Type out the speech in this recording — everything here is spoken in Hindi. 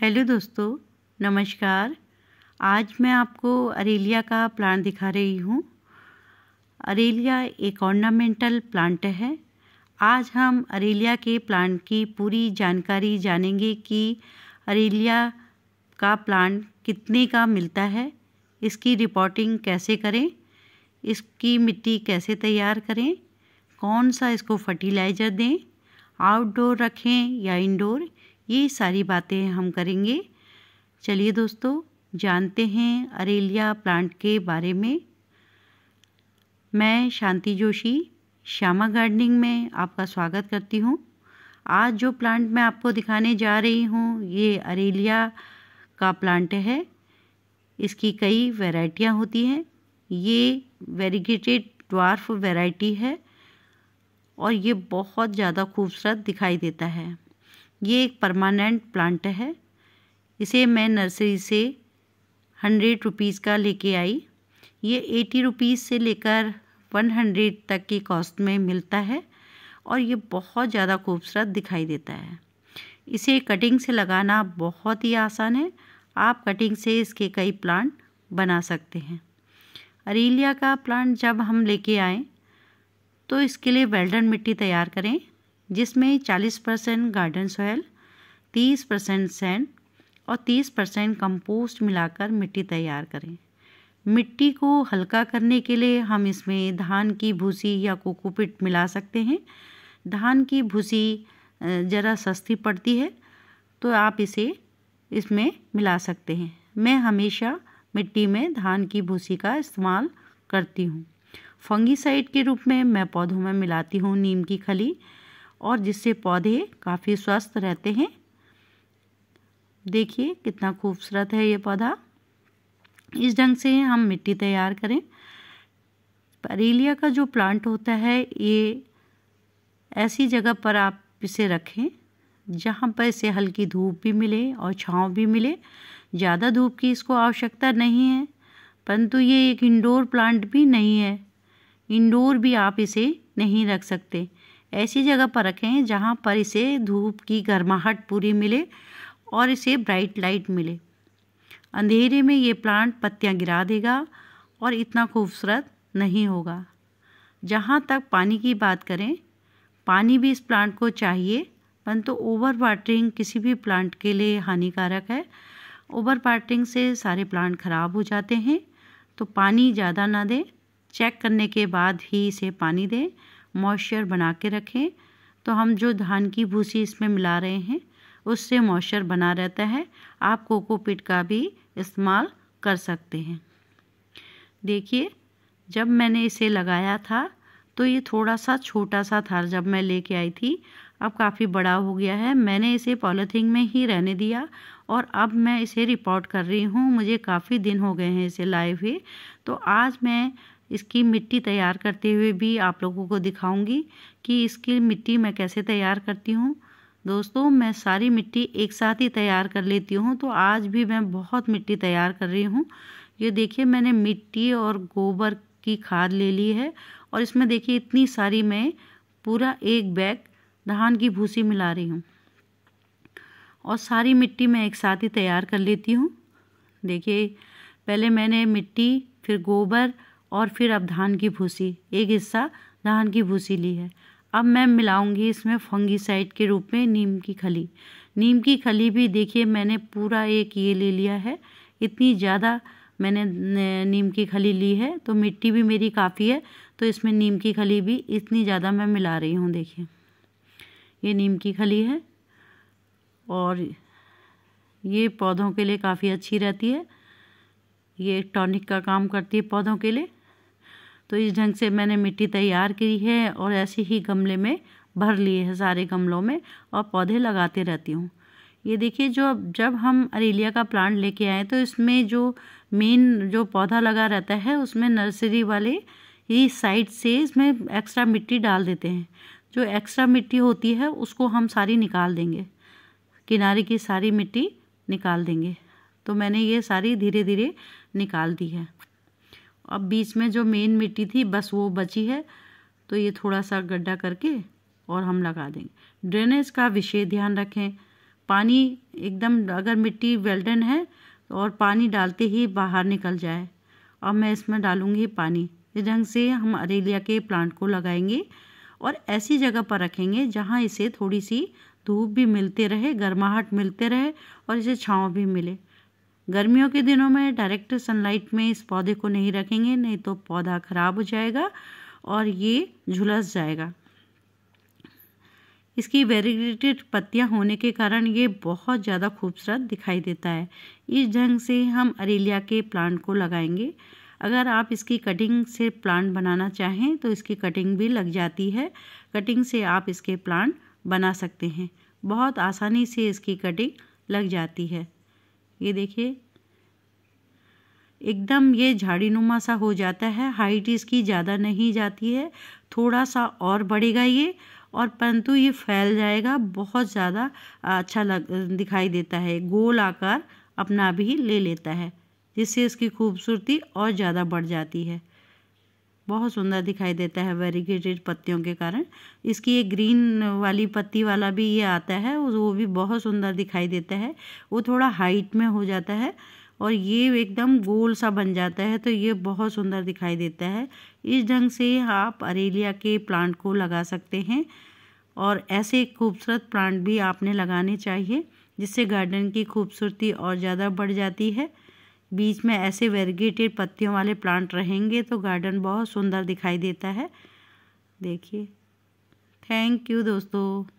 हेलो दोस्तों नमस्कार आज मैं आपको अरेलिया का प्लांट दिखा रही हूँ अरेलिया एक ऑर्नामेंटल प्लांट है आज हम अरेलिया के प्लांट की पूरी जानकारी जानेंगे कि अरेलिया का प्लांट कितने का मिलता है इसकी रिपोर्टिंग कैसे करें इसकी मिट्टी कैसे तैयार करें कौन सा इसको फर्टिलाइज़र दें आउटडोर रखें या इंडोर ये सारी बातें हम करेंगे चलिए दोस्तों जानते हैं अरेलिया प्लांट के बारे में मैं शांति जोशी श्यामा गार्डनिंग में आपका स्वागत करती हूँ आज जो प्लांट मैं आपको दिखाने जा रही हूँ ये अरेलिया का प्लांट है इसकी कई वैरायटियाँ होती हैं ये वेरीगेटेड ड्वार्फ वैरायटी है और ये बहुत ज़्यादा खूबसूरत दिखाई देता है ये एक परमानेंट प्लांट है इसे मैं नर्सरी से हंड्रेड रुपीज़ का लेके आई ये एटी रुपीज़ से लेकर वन हंड्रेड तक की कॉस्ट में मिलता है और ये बहुत ज़्यादा खूबसूरत दिखाई देता है इसे कटिंग से लगाना बहुत ही आसान है आप कटिंग से इसके कई प्लांट बना सकते हैं अरेलिया का प्लांट जब हम लेके आएँ तो इसके लिए वेल्डन मिट्टी तैयार करें जिसमें 40 percent garden soil 30 percent sand और 30 परसेंट कंपोस्ट मिलाकर मिट्टी तैयार करें मिट्टी को हल्का करने के लिए हम इसमें धान की भूसी या कोकोपिट मिला सकते हैं धान की भूसी ज़रा सस्ती पड़ती है तो आप इसे इसमें मिला सकते हैं मैं हमेशा मिट्टी में धान की भूसी का इस्तेमाल करती हूँ फंगीसाइड के रूप में मैं पौधों में मिलाती हूँ नीम की खली और जिससे पौधे काफ़ी स्वस्थ रहते हैं देखिए कितना खूबसूरत है ये पौधा इस ढंग से हम मिट्टी तैयार करें परेलिया का जो प्लांट होता है ये ऐसी जगह पर आप इसे रखें जहाँ पर इसे हल्की धूप भी मिले और छाँव भी मिले ज़्यादा धूप की इसको आवश्यकता नहीं है परंतु ये एक इंडोर प्लांट भी नहीं है इंडोर भी आप इसे नहीं रख सकते ऐसी जगह पर रखें जहाँ पर इसे धूप की गर्माहट पूरी मिले और इसे ब्राइट लाइट मिले अंधेरे में ये प्लांट पत्तियाँ गिरा देगा और इतना खूबसूरत नहीं होगा जहाँ तक पानी की बात करें पानी भी इस प्लांट को चाहिए परंतु तो ओवर वाटरिंग किसी भी प्लांट के लिए हानिकारक है ओवर वाटरिंग से सारे प्लांट खराब हो जाते हैं तो पानी ज़्यादा ना दें चेक करने के बाद ही इसे पानी दें मॉइस्चर बना के रखें तो हम जो धान की भूसी इसमें मिला रहे हैं उससे मॉइस्चर बना रहता है आप कोकोपीट का भी इस्तेमाल कर सकते हैं देखिए जब मैंने इसे लगाया था तो ये थोड़ा सा छोटा सा था जब मैं लेके आई थी अब काफ़ी बड़ा हो गया है मैंने इसे पॉलीथीन में ही रहने दिया और अब मैं इसे रिपोर्ट कर रही हूँ मुझे काफ़ी दिन हो गए हैं इसे लाए हुए तो आज मैं इसकी मिट्टी तैयार करते हुए भी आप लोगों को दिखाऊंगी कि इसकी मिट्टी मैं कैसे तैयार करती हूँ दोस्तों मैं सारी मिट्टी एक साथ ही तैयार कर लेती हूँ तो आज भी मैं बहुत मिट्टी तैयार कर रही हूँ ये देखिए मैंने मिट्टी और गोबर की खाद ले ली है और इसमें देखिए इतनी सारी मैं पूरा एक बैग धान की भूसी मिला रही हूँ और सारी मिट्टी मैं एक साथ ही तैयार कर लेती हूँ देखिए पहले मैंने मिट्टी फिर गोबर और फिर अब धान की भूसी एक हिस्सा धान की भूसी ली है अब मैं मिलाऊंगी इसमें फंगीसाइड के रूप में नीम की खली नीम की खली भी देखिए मैंने पूरा एक ये ले लिया है इतनी ज़्यादा मैंने नीम की खली ली है तो मिट्टी भी मेरी काफ़ी है तो इसमें नीम की खली भी इतनी ज़्यादा मैं मिला रही हूँ देखिए ये नीम की खली है और ये पौधों के लिए काफ़ी अच्छी रहती है ये टॉनिक का काम करती है पौधों के लिए तो इस ढंग से मैंने मिट्टी तैयार की है और ऐसे ही गमले में भर लिए हैं सारे गमलों में और पौधे लगाते रहती हूँ ये देखिए जो जब हम अरेलिया का प्लांट लेके आए तो इसमें जो मेन जो पौधा लगा रहता है उसमें नर्सरी वाले ही साइड से इसमें एक्स्ट्रा मिट्टी डाल देते हैं जो एक्स्ट्रा मिट्टी होती है उसको हम सारी निकाल देंगे किनारे की सारी मिट्टी निकाल देंगे तो मैंने ये सारी धीरे धीरे निकाल दी है अब बीच में जो मेन मिट्टी थी बस वो बची है तो ये थोड़ा सा गड्ढा करके और हम लगा देंगे ड्रेनेज का विशेष ध्यान रखें पानी एकदम अगर मिट्टी वेल्डन है और पानी डालते ही बाहर निकल जाए अब मैं इसमें डालूँगी पानी इस ढंग से हम अरेलिया के प्लांट को लगाएंगे और ऐसी जगह पर रखेंगे जहाँ इसे थोड़ी सी धूप भी मिलते रहे गर्माहट मिलते रहे और इसे छाँव भी मिले गर्मियों के दिनों में डायरेक्ट सनलाइट में इस पौधे को नहीं रखेंगे नहीं तो पौधा ख़राब हो जाएगा और ये झुलस जाएगा इसकी वेरीगेटेड पत्तियां होने के कारण ये बहुत ज़्यादा खूबसूरत दिखाई देता है इस ढंग से हम अरेलिया के प्लांट को लगाएंगे अगर आप इसकी कटिंग से प्लांट बनाना चाहें तो इसकी कटिंग भी लग जाती है कटिंग से आप इसके प्लांट बना सकते हैं बहुत आसानी से इसकी कटिंग लग जाती है ये देखिए एकदम ये झाड़ी नुमा सा हो जाता है हाइट इसकी ज़्यादा नहीं जाती है थोड़ा सा और बढ़ेगा ये और परंतु ये फैल जाएगा बहुत ज़्यादा अच्छा लग दिखाई देता है गोल आकार अपना भी ले लेता है जिससे इसकी खूबसूरती और ज़्यादा बढ़ जाती है बहुत सुंदर दिखाई देता है वेरीगेटेड पत्तियों के कारण इसकी ये ग्रीन वाली पत्ती वाला भी ये आता है वो भी बहुत सुंदर दिखाई देता है वो थोड़ा हाइट में हो जाता है और ये एकदम गोल सा बन जाता है तो ये बहुत सुंदर दिखाई देता है इस ढंग से आप अरेलिया के प्लांट को लगा सकते हैं और ऐसे खूबसूरत प्लांट भी आपने लगाने चाहिए जिससे गार्डन की खूबसूरती और ज़्यादा बढ़ जाती है बीच में ऐसे वेरिगेटेड पत्तियों वाले प्लांट रहेंगे तो गार्डन बहुत सुंदर दिखाई देता है देखिए थैंक यू दोस्तों